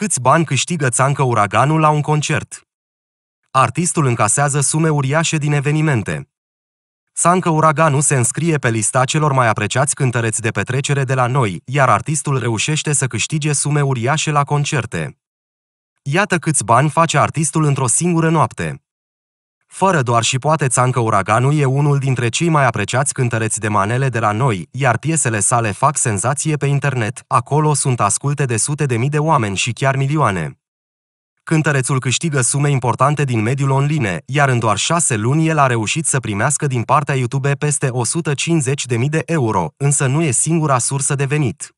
Câți bani câștigă Țancă Uraganul la un concert? Artistul încasează sume uriașe din evenimente. Țancă Uraganu se înscrie pe lista celor mai apreciați cântăreți de petrecere de la noi, iar artistul reușește să câștige sume uriașe la concerte. Iată câți bani face artistul într-o singură noapte. Fără doar și poate Țancă Uraganul e unul dintre cei mai apreciați cântăreți de manele de la noi, iar piesele sale fac senzație pe internet, acolo sunt asculte de sute de mii de oameni și chiar milioane. Cântărețul câștigă sume importante din mediul online, iar în doar șase luni el a reușit să primească din partea YouTube peste 150.000 de euro, însă nu e singura sursă de venit.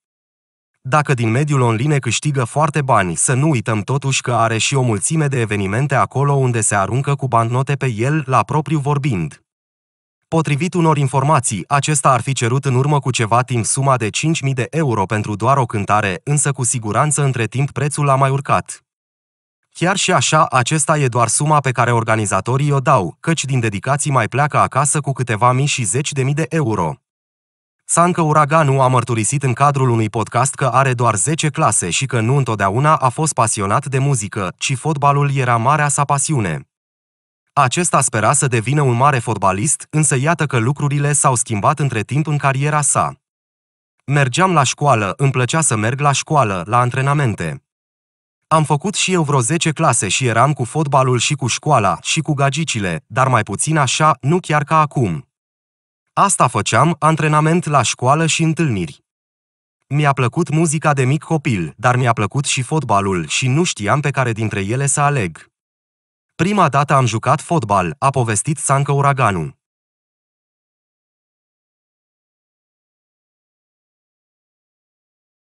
Dacă din mediul online câștigă foarte bani, să nu uităm totuși că are și o mulțime de evenimente acolo unde se aruncă cu bannote pe el, la propriu vorbind. Potrivit unor informații, acesta ar fi cerut în urmă cu ceva timp suma de 5.000 de euro pentru doar o cântare, însă cu siguranță între timp prețul a mai urcat. Chiar și așa, acesta e doar suma pe care organizatorii o dau, căci din dedicații mai pleacă acasă cu câteva mii și zeci de mii de euro. Sanca Uraganu a mărturisit în cadrul unui podcast că are doar 10 clase și că nu întotdeauna a fost pasionat de muzică, ci fotbalul era marea sa pasiune. Acesta spera să devină un mare fotbalist, însă iată că lucrurile s-au schimbat între timp în cariera sa. Mergeam la școală, îmi plăcea să merg la școală, la antrenamente. Am făcut și eu vreo 10 clase și eram cu fotbalul și cu școala și cu gagicile, dar mai puțin așa, nu chiar ca acum. Asta făceam, antrenament la școală și întâlniri. Mi-a plăcut muzica de mic copil, dar mi-a plăcut și fotbalul și nu știam pe care dintre ele să aleg. Prima dată am jucat fotbal, a povestit Sanca Uraganu.